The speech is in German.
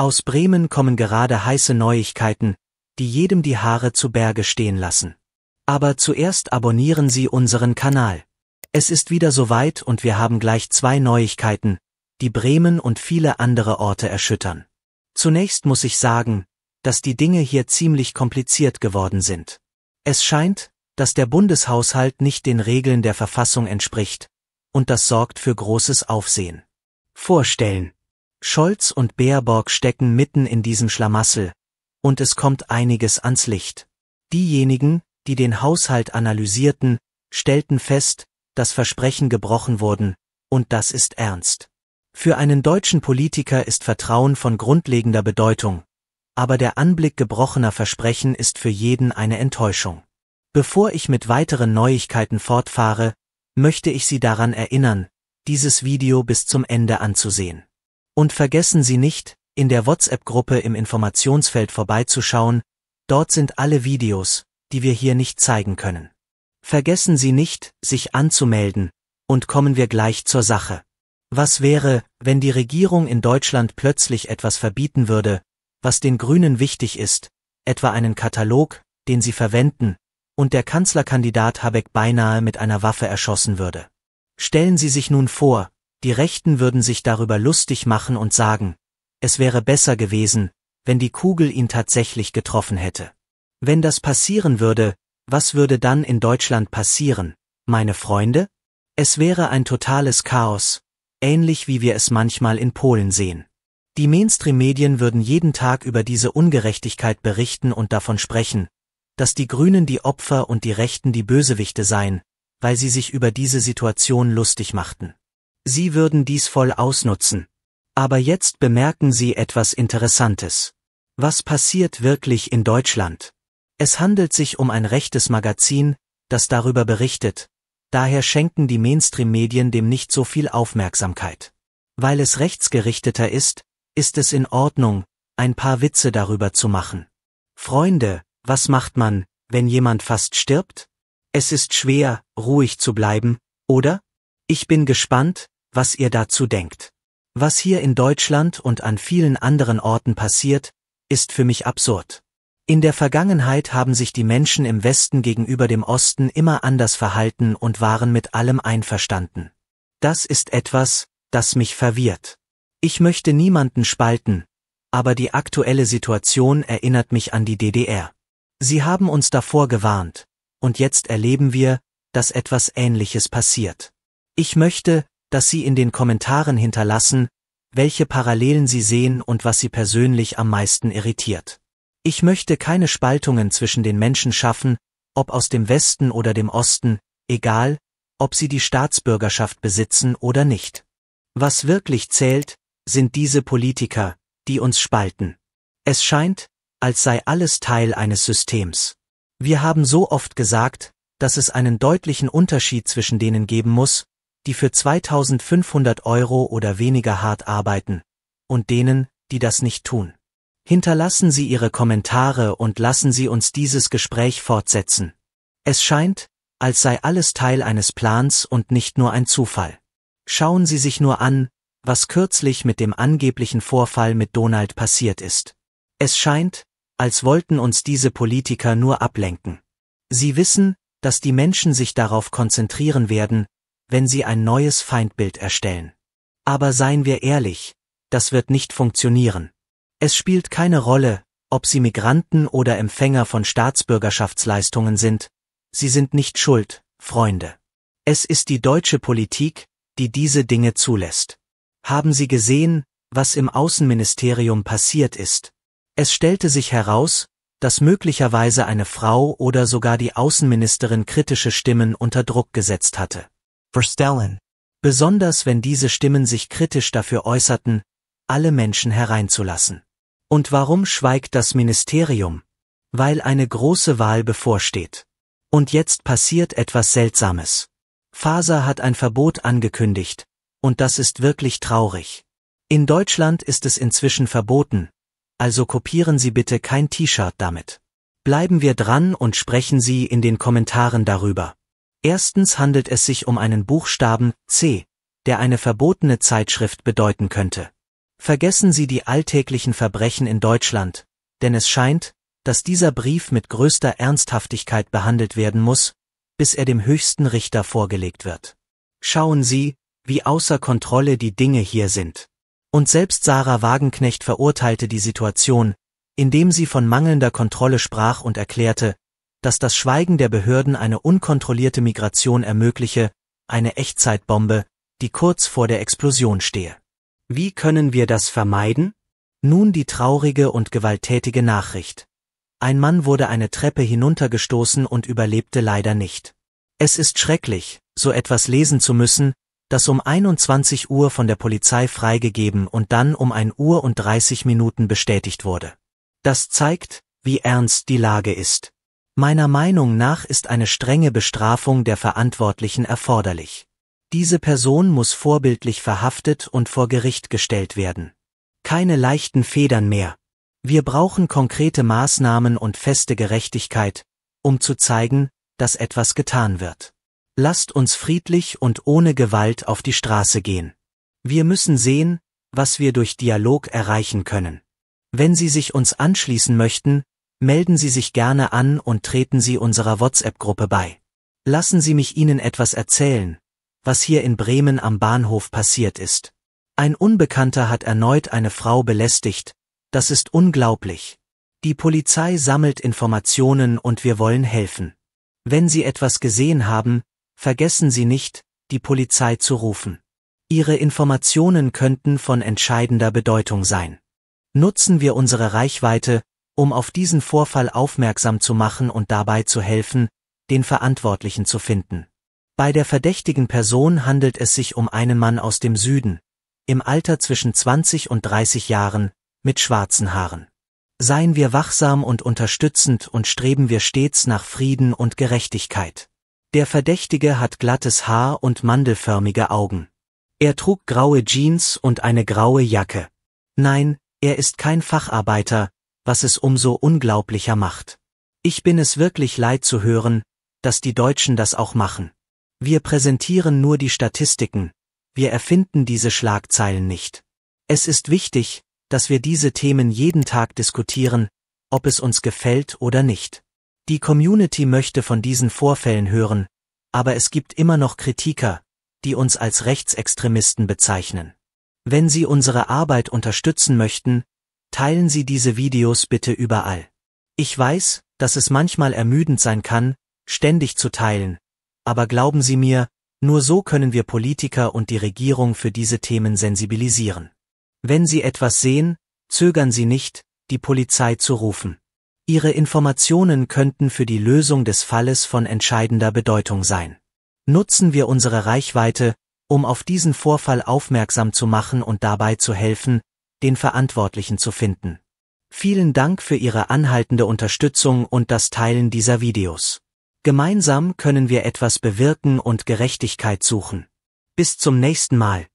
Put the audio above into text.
Aus Bremen kommen gerade heiße Neuigkeiten, die jedem die Haare zu Berge stehen lassen. Aber zuerst abonnieren Sie unseren Kanal. Es ist wieder soweit und wir haben gleich zwei Neuigkeiten, die Bremen und viele andere Orte erschüttern. Zunächst muss ich sagen, dass die Dinge hier ziemlich kompliziert geworden sind. Es scheint, dass der Bundeshaushalt nicht den Regeln der Verfassung entspricht, und das sorgt für großes Aufsehen. Vorstellen. Scholz und Baerbock stecken mitten in diesem Schlamassel. Und es kommt einiges ans Licht. Diejenigen, die den Haushalt analysierten, stellten fest, dass Versprechen gebrochen wurden, und das ist ernst. Für einen deutschen Politiker ist Vertrauen von grundlegender Bedeutung, aber der Anblick gebrochener Versprechen ist für jeden eine Enttäuschung. Bevor ich mit weiteren Neuigkeiten fortfahre, möchte ich Sie daran erinnern, dieses Video bis zum Ende anzusehen. Und vergessen Sie nicht, in der WhatsApp-Gruppe im Informationsfeld vorbeizuschauen, dort sind alle Videos, die wir hier nicht zeigen können. Vergessen Sie nicht, sich anzumelden, und kommen wir gleich zur Sache. Was wäre, wenn die Regierung in Deutschland plötzlich etwas verbieten würde, was den Grünen wichtig ist, etwa einen Katalog, den sie verwenden, und der Kanzlerkandidat Habeck beinahe mit einer Waffe erschossen würde? Stellen Sie sich nun vor, die Rechten würden sich darüber lustig machen und sagen, es wäre besser gewesen, wenn die Kugel ihn tatsächlich getroffen hätte. Wenn das passieren würde, was würde dann in Deutschland passieren, meine Freunde? Es wäre ein totales Chaos, ähnlich wie wir es manchmal in Polen sehen. Die Mainstream-Medien würden jeden Tag über diese Ungerechtigkeit berichten und davon sprechen, dass die Grünen die Opfer und die Rechten die Bösewichte seien, weil sie sich über diese Situation lustig machten. Sie würden dies voll ausnutzen. Aber jetzt bemerken Sie etwas Interessantes. Was passiert wirklich in Deutschland? Es handelt sich um ein rechtes Magazin, das darüber berichtet, daher schenken die Mainstream-Medien dem nicht so viel Aufmerksamkeit. Weil es rechtsgerichteter ist, ist es in Ordnung, ein paar Witze darüber zu machen. Freunde, was macht man, wenn jemand fast stirbt? Es ist schwer, ruhig zu bleiben, oder? Ich bin gespannt, was ihr dazu denkt. Was hier in Deutschland und an vielen anderen Orten passiert, ist für mich absurd. In der Vergangenheit haben sich die Menschen im Westen gegenüber dem Osten immer anders verhalten und waren mit allem einverstanden. Das ist etwas, das mich verwirrt. Ich möchte niemanden spalten, aber die aktuelle Situation erinnert mich an die DDR. Sie haben uns davor gewarnt, und jetzt erleben wir, dass etwas Ähnliches passiert. Ich möchte, dass Sie in den Kommentaren hinterlassen, welche Parallelen Sie sehen und was Sie persönlich am meisten irritiert. Ich möchte keine Spaltungen zwischen den Menschen schaffen, ob aus dem Westen oder dem Osten, egal, ob sie die Staatsbürgerschaft besitzen oder nicht. Was wirklich zählt, sind diese Politiker, die uns spalten. Es scheint, als sei alles Teil eines Systems. Wir haben so oft gesagt, dass es einen deutlichen Unterschied zwischen denen geben muss, die für 2500 Euro oder weniger hart arbeiten, und denen, die das nicht tun. Hinterlassen Sie Ihre Kommentare und lassen Sie uns dieses Gespräch fortsetzen. Es scheint, als sei alles Teil eines Plans und nicht nur ein Zufall. Schauen Sie sich nur an, was kürzlich mit dem angeblichen Vorfall mit Donald passiert ist. Es scheint, als wollten uns diese Politiker nur ablenken. Sie wissen, dass die Menschen sich darauf konzentrieren werden, wenn sie ein neues Feindbild erstellen. Aber seien wir ehrlich, das wird nicht funktionieren. Es spielt keine Rolle, ob sie Migranten oder Empfänger von Staatsbürgerschaftsleistungen sind, sie sind nicht schuld, Freunde. Es ist die deutsche Politik, die diese Dinge zulässt. Haben Sie gesehen, was im Außenministerium passiert ist? Es stellte sich heraus, dass möglicherweise eine Frau oder sogar die Außenministerin kritische Stimmen unter Druck gesetzt hatte. Verstellen, besonders wenn diese Stimmen sich kritisch dafür äußerten, alle Menschen hereinzulassen. Und warum schweigt das Ministerium? Weil eine große Wahl bevorsteht. Und jetzt passiert etwas Seltsames. Faser hat ein Verbot angekündigt, und das ist wirklich traurig. In Deutschland ist es inzwischen verboten, also kopieren Sie bitte kein T-Shirt damit. Bleiben wir dran und sprechen Sie in den Kommentaren darüber. Erstens handelt es sich um einen Buchstaben C, der eine verbotene Zeitschrift bedeuten könnte. Vergessen Sie die alltäglichen Verbrechen in Deutschland, denn es scheint, dass dieser Brief mit größter Ernsthaftigkeit behandelt werden muss, bis er dem höchsten Richter vorgelegt wird. Schauen Sie, wie außer Kontrolle die Dinge hier sind. Und selbst Sarah Wagenknecht verurteilte die Situation, indem sie von mangelnder Kontrolle sprach und erklärte, dass das Schweigen der Behörden eine unkontrollierte Migration ermögliche, eine Echtzeitbombe, die kurz vor der Explosion stehe. Wie können wir das vermeiden? Nun die traurige und gewalttätige Nachricht. Ein Mann wurde eine Treppe hinuntergestoßen und überlebte leider nicht. Es ist schrecklich, so etwas lesen zu müssen, das um 21 Uhr von der Polizei freigegeben und dann um 1 Uhr und 30 Minuten bestätigt wurde. Das zeigt, wie ernst die Lage ist. Meiner Meinung nach ist eine strenge Bestrafung der Verantwortlichen erforderlich. Diese Person muss vorbildlich verhaftet und vor Gericht gestellt werden. Keine leichten Federn mehr. Wir brauchen konkrete Maßnahmen und feste Gerechtigkeit, um zu zeigen, dass etwas getan wird. Lasst uns friedlich und ohne Gewalt auf die Straße gehen. Wir müssen sehen, was wir durch Dialog erreichen können. Wenn Sie sich uns anschließen möchten, melden Sie sich gerne an und treten Sie unserer WhatsApp-Gruppe bei. Lassen Sie mich Ihnen etwas erzählen, was hier in Bremen am Bahnhof passiert ist. Ein Unbekannter hat erneut eine Frau belästigt, das ist unglaublich. Die Polizei sammelt Informationen und wir wollen helfen. Wenn Sie etwas gesehen haben, vergessen Sie nicht, die Polizei zu rufen. Ihre Informationen könnten von entscheidender Bedeutung sein. Nutzen wir unsere Reichweite, um auf diesen Vorfall aufmerksam zu machen und dabei zu helfen, den Verantwortlichen zu finden. Bei der verdächtigen Person handelt es sich um einen Mann aus dem Süden, im Alter zwischen 20 und 30 Jahren, mit schwarzen Haaren. Seien wir wachsam und unterstützend und streben wir stets nach Frieden und Gerechtigkeit. Der Verdächtige hat glattes Haar und mandelförmige Augen. Er trug graue Jeans und eine graue Jacke. Nein, er ist kein Facharbeiter, was es umso unglaublicher macht. Ich bin es wirklich leid zu hören, dass die Deutschen das auch machen. Wir präsentieren nur die Statistiken, wir erfinden diese Schlagzeilen nicht. Es ist wichtig, dass wir diese Themen jeden Tag diskutieren, ob es uns gefällt oder nicht. Die Community möchte von diesen Vorfällen hören, aber es gibt immer noch Kritiker, die uns als Rechtsextremisten bezeichnen. Wenn Sie unsere Arbeit unterstützen möchten, Teilen Sie diese Videos bitte überall. Ich weiß, dass es manchmal ermüdend sein kann, ständig zu teilen, aber glauben Sie mir, nur so können wir Politiker und die Regierung für diese Themen sensibilisieren. Wenn Sie etwas sehen, zögern Sie nicht, die Polizei zu rufen. Ihre Informationen könnten für die Lösung des Falles von entscheidender Bedeutung sein. Nutzen wir unsere Reichweite, um auf diesen Vorfall aufmerksam zu machen und dabei zu helfen, den Verantwortlichen zu finden. Vielen Dank für Ihre anhaltende Unterstützung und das Teilen dieser Videos. Gemeinsam können wir etwas bewirken und Gerechtigkeit suchen. Bis zum nächsten Mal.